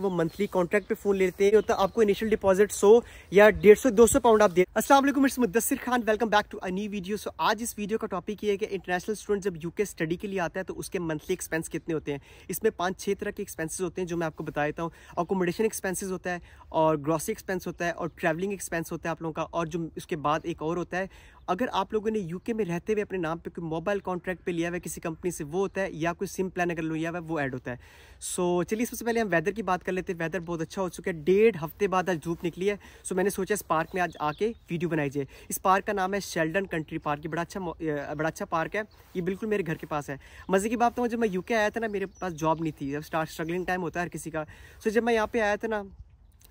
वो monthly contract पे phone लेते हैं तो आपको इनिशियल डिपॉजिट 100 या डेढ़ सौ दो सौ पाउंड आप दे वालेकुम it's Mudassar Khan welcome back to अनी वीडियो सो आज इस वीडियो का टॉपिक ये है कि इंटरनेशनल स्टूडेंट जब यूके स्टडी के लिए आता है तो उसके मंथली एक्सपेंस कितने होते हैं इसमें पाँच छः तरह के एक्सपेंसिस होते हैं जो मैं आपको बता देता हूँ अकोमोडेशन एक्सपेंसिस होता है और ग्रॉसरी एक्सपेंस होता है और ट्रैवलिंग एक्सपेंस होता है आप लोगों का और जो उसके बाद एक और होता है अगर आप लोगों ने यूके में रहते हुए अपने नाम पे कोई मोबाइल कॉन्ट्रैक्ट पे लिया हुआ है किसी कंपनी से वो होता है या कोई सिम प्लान अगर लिया हुआ है वो ऐड होता है सो so, चलिए सबसे पहले हम वेदर की बात कर लेते हैं वेदर बहुत अच्छा हो चुका है डेढ़ हफ्ते बाद आज धूप निकली है सो so, मैंने सोचा इस पार्क में आज आके वीडियो बनाई जाए इस पार्क का नाम है शेल्डन कंट्री पार्क ये बड़ा अच्छा बड़ा अच्छा पार्क है ये बिल्कुल मेरे घर के पास है मज़े की बात तो जब मैं यूके आया था ना मेरे पास जॉब नहीं थी जब स्टार्ट स्ट्रगलिंग टाइम होता है हर किसी का सो जब मैं यहाँ पे आया था ना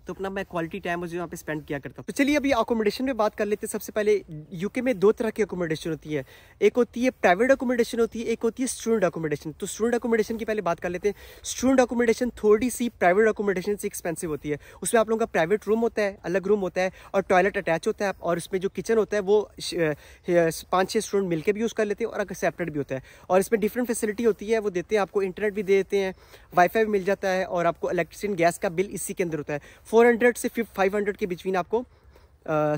तो अपना मैं क्वालिटी टाइम मुझे यहाँ पे स्पेंड किया करता हूँ तो चलिए अभी अकोमोडेशन में बात कर लेते हैं सबसे पहले यूके में दो तरह की अकोमोडेशन होती है एक होती है प्राइवेट अकोमोडेशन होती है एक होती है स्टूडेंट अकोमोडेशन तो स्टूडेंट अकोमोडेशन की पहले बात कर लेते हैं स्टूडेंट अकोमोडेशन थोड़ी सी प्राइवेट अकोमोडेशन से एक्सपेंसिव होती है उसमें आप लोगों का प्राइवेट रूम होता है अलग रूम होता है और टॉयलेट अटैच होता है और उसमें जो किचन होता है वो पाँच छः स्टूडेंट मिलकर भी यूज़ कर लेते हैं और अगर सेपरेट भी होता है और इसमें डिफरेंट फैसिलिटी होती है वो देते हैं आपको इंटरनेट भी दे देते हैं वाईफाई भी मिल जाता है और आपको इलेक्ट्रिसिटी गैस का बिल इसी के अंदर होता है 400 से फाइव हंड्रेड के बिचवीन आपको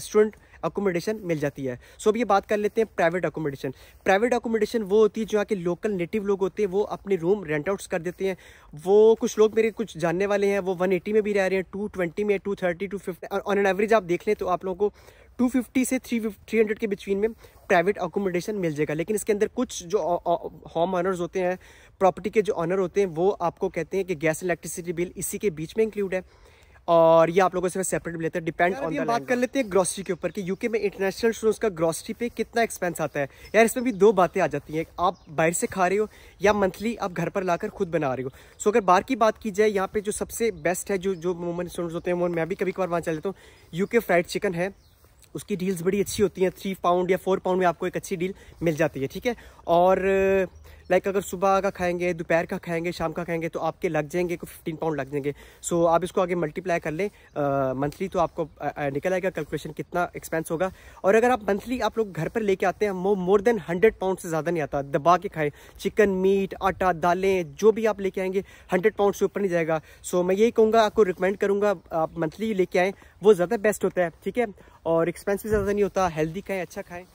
स्टूडेंट अकोमोडेशन मिल जाती है सो अब ये बात कर लेते हैं प्राइवेट अकोमोडेशन प्राइवेट अकोमोडेशन वो होती है जो यहाँ के लोकल नेटिव लोग होते हैं वो अपने रूम रेंट आउट्स कर देते हैं वो कुछ लोग मेरे कुछ जानने वाले हैं वो 180 में भी रह रहे हैं 220 में 230 250 ऑन एन एवरेज आप देख लें तो आप लोगों को 250 से थ्री 300 के बिचवीन में प्राइवेट अकोमोडेशन मिल जाएगा लेकिन इसके अंदर कुछ जो होम ऑनर्स होते हैं प्रॉपर्टी के जो ऑनर होते हैं वो आपको कहते हैं कि गैस इलेक्ट्रिसिटी बिल इसी के बीच में इंक्लूड है और ये आप लोगों से सेपरेट भी लेते हैं डिपेंड ऑन बात कर लेते हैं ग्रॉसरी के ऊपर कि यूके में इंटरनेशनल स्टूडेंट्स का ग्रॉसरी पे कितना एक्सपेंस आता है यार इसमें भी दो बातें आ जाती हैं आप बाहर से खा रहे हो या मंथली आप घर पर लाकर खुद बना रहे हो सो अगर बाहर की बात की जाए यहाँ पे जो सबसे बेस्ट है जो जो मोमन स्टूडेंट्स होते हैं मैं भी कभी कभार वहाँ चल लेता हूँ यूके फ्राइड चिकन है उसकी डील्स बड़ी अच्छी होती हैं थ्री पाउंड या फोर पाउंड में आपको एक अच्छी डील मिल जाती है ठीक है और लाइक अगर सुबह का खाएंगे दोपहर का खाएंगे शाम का खाएंगे तो आपके लग जाएंगे को फिफ्टीन पाउंड लग जाएंगे सो so, आप इसको आगे मल्टीप्लाई कर लें मंथली तो आपको निकल आएगा कैलकुलेशन कितना एक्सपेंस होगा और अगर आप मंथली आप लोग घर पर लेके आते हैं वो मोर देन हंड्रेड पाउंड से ज़्यादा नहीं आता दबा के खाएँ चिकन मीट आटा दालें जो भी आप लेके आएंगे हंड्रेड पाउंड से ऊपर नहीं जाएगा सो so, मैं यही कहूँगा आपको रिकमेंड करूँगा आप मंथली लेके आएँ वो ज़्यादा बेस्ट होता है ठीक है और एक्सपेंसिव ज़्यादा नहीं होता हेल्दी खाएँ अच्छा खाएँ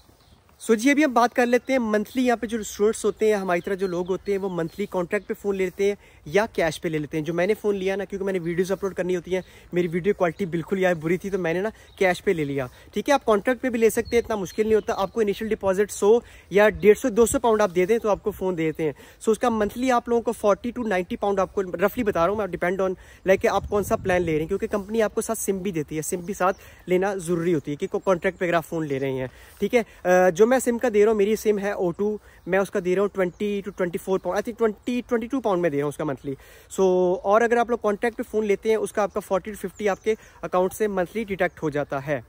सो जी अभी हम बात कर लेते हैं मंथली यहाँ पे जो स्टूडेंट्स होते हैं हमारी तरह जो लोग होते हैं वो मंथली कॉन्ट्रैक्ट पे फ़ोन लेते हैं या कैश पे ले लेते हैं जो मैंने फ़ोन लिया ना क्योंकि मैंने वीडियोस अपलोड करनी होती है मेरी वीडियो क्वालिटी बिल्कुल यार बुरी थी तो मैंने ना कैश पे ले लिया ठीक है आप कॉन्ट्रैक्ट पे भी ले सकते हैं इतना मुश्किल नहीं होता आपको इनिशियल डिपॉजिट सौ या डेढ़ सौ दो सौ पाउंड आप दे दें तो आपको फ़ोन दे देते हैं सो उसका मंथली आप लोगों को फोर्टी टू नाइन्टी पाउंड आपको रफली बता रहा हूँ मैं डिपेंड ऑन लाइक आप कौन सा प्लान ले रहे हैं क्योंकि कंपनी आपको साथ सिम भी देती है सिम भी साथ लेना ज़रूरी होती है कि कॉन्ट्रैक्ट पर अगर आप फ़ोन ले रहे हैं ठीक है जो मैं सिम का दे रहा हूँ मेरी सिम है ओ टू मैं उसका दे रहा हूँ twenty two twenty four pound I think twenty twenty two pound में दे रहा हूँ उसका मंथली सो so, और अगर आप लोग कॉन्टैक्ट पे फ़ोन लेते हैं उसका आपका फोर्टी टू फिफ्टी आपके अकाउंट से मंथली डिटेक्ट हो जाता है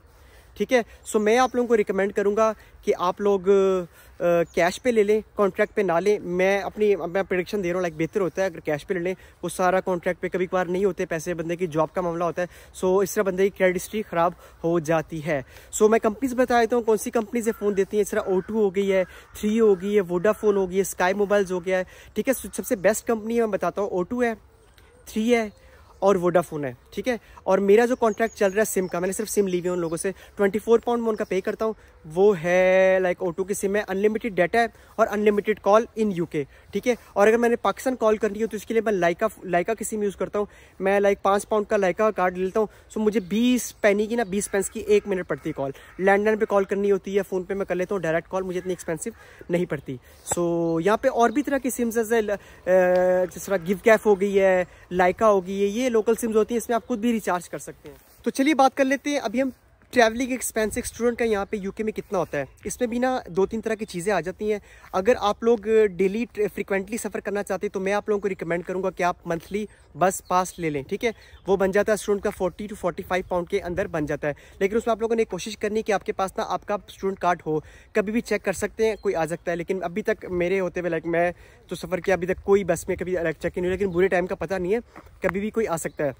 ठीक है सो मैं आप लोगों को रिकमेंड करूँगा कि आप लोग कैश पे ले लें कॉन्ट्रैक्ट पे ना लें मैं अपनी मैं प्रडिक्शन दे रहा हूँ लाइक बेहतर होता है अगर कैश पे ले लें वो सारा कॉन्ट्रैक्ट पे कभी कभार नहीं होते पैसे बंदे की जॉब का मामला होता है सो so, इस तरह बंदे की क्रेडिट हिस्ट्री ख़राब हो जाती है सो so, मैं कंपनीज बता देता हूँ कौन सी कंपनी से फ़ोन देती हैं इस तरह ओ हो गई है थ्री हो गई है वोडाफोन हो गई है स्काई मोबाइल्स हो गया है ठीक है सबसे बेस्ट कंपनी मैं बताता हूँ ओ है थ्री है और वोडाफोन है ठीक है और मेरा जो कॉन्ट्रैक्ट चल रहा है सिम का मैंने सिर्फ सिम ली हुई उन लोगों से ट्वेंटी फोर पाउंड मैं उनका पे करता हूँ वो है लाइक ओ की सिम है अनलिमिटेड डाटा है और अनलिमिटेड कॉल इन यूके ठीक है और अगर मैंने पाकिस्तान कॉल करनी हो तो इसके लिए मैं लाइका लाइका की सिम यूज़ करता हूँ मैं लाइक पाँच पाउंड का लाइका का कार्ड लेता हूँ सो मुझे बीस पैनी की ना बीस पेंस की एक मिनट पड़ती है कॉल लैंडलाइन पर कॉल करनी होती है फ़ोन पे मैं कर लेता हूँ डायरेक्ट कॉल मुझे इतनी एक्सपेंसिव नहीं पड़ती सो यहाँ पर और भी तरह की सिम्स जैसे जिस तरह गिव कैफ हो गई है लाइका हो गई है ये लोकल सिम्स होती हैं इसमें आप खुद भी रिचार्ज कर सकते हैं तो चलिए बात कर लेते हैं अभी हम ट्रैवलिंग एक्सपेंस एक स्टूडेंट का यहाँ पे यूके में कितना होता है इसमें भी ना दो तीन तरह की चीज़ें आ जाती हैं अगर आप लोग डेली फ्रिक्वेंटली सफ़र करना चाहते हैं तो मैं आप लोगों को रिकमेंड करूँगा कि आप मंथली बस पास ले लें ठीक है वो बन जाता है स्टूडेंट का forty to forty five pound के अंदर बन जाता है लेकिन उसमें आप लोगों ने कोशिश करनी कि आपके पास ना आपका स्टूडेंट कार्ड हो कभी भी चेक कर सकते हैं कोई आ सकता है लेकिन अभी तक मेरे होते हुए लाइक मैं तो सफ़र किया अभी तक कोई बस में कभी चेक नहीं हुई लेकिन बुरे टाइम का पता नहीं है कभी भी कोई आ सकता है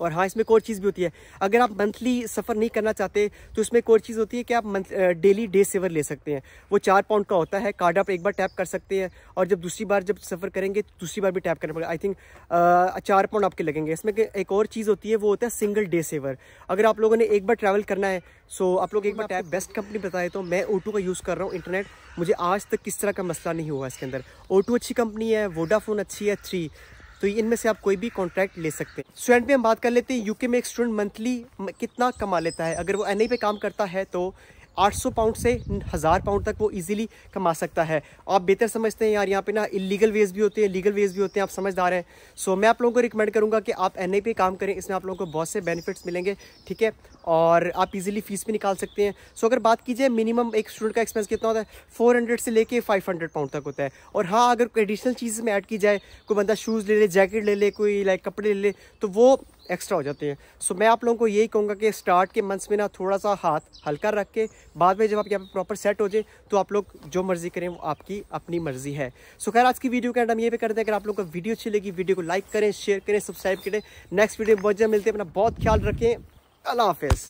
और हाँ इसमें एक और चीज़ भी होती है अगर आप मंथली सफ़र नहीं करना चाहते तो इसमें एक और चीज़ होती है कि आप डेली डे सेवर ले सकते हैं वो चार पाउंड का होता है कार्ड आप एक बार टैप कर सकते हैं और जब दूसरी बार जब सफ़र करेंगे तो दूसरी बार भी टैप करना पड़ेगा आई थिंक चार पाउंड आपके लगेंगे इसमें एक और चीज़ होती है वो होता है सिंगल डे सेवर अगर आप लोगों ने एक बार ट्रैवल करना है सो आप लोग एक बार टैप बेस्ट कंपनी बताए तो मैं ओटू का यूज़ कर रहा हूँ इंटरनेट मुझे आज तक किस तरह का मसला नहीं हुआ इसके अंदर ओटू अच्छी कंपनी है वोडाफोन अच्छी है थ्री तो इनमें से आप कोई भी कॉन्ट्रैक्ट ले सकते हैं स्टूडेंट में हम बात कर लेते हैं यूके में एक स्टूडेंट मंथली कितना कमा लेता है अगर वो एन पे काम करता है तो 800 पाउंड से हज़ार पाउंड तक वो इजीली कमा सकता है आप बेहतर समझते हैं यार यहाँ पे ना इलीगल वेज भी होते हैं लीगल वेज भी होते हैं आप समझदार हैं सो मैं आप लोगों को रिकमेंड करूँगा कि आप एन पे काम करें इसमें आप लोगों को बहुत से बेनिफिट्स मिलेंगे ठीक है और आप इजीली फीस भी निकाल सकते हैं सो अगर बात की जाए मिनिमम एक स्टूडेंट का एक्सपेंस कितना होता है फोर से लेके फाइव पाउंड तक होता है और हाँ अगर एडिशनल चीज़ में ऐड की जाए कोई बंदा शूज़ ले ले जैकेट ले ले कोई लाइक कपड़े ले ले तो वो एक्स्ट्रा हो जाते हैं सो मैं आप लोगों को यही कहूँगा कि स्टार्ट के मंथ्स में ना थोड़ा सा हाथ हल्का रख के बाद में जब आप यहाँ पर प्रॉपर सेट हो जाए तो आप लोग जो मर्ज़ी करें वो आपकी अपनी मर्ज़ी है सो खैर आज की वीडियो के एंड हम ये भी करते हैं अगर आप लोगों को वीडियो अच्छी लगी वीडियो को लाइक करें शेयर करें सब्सक्राइब करें नेक्स्ट वीडियो में बहुत जल्द मिलते हैं अपना बहुत ख्याल रखें अल्लाह हाफिज़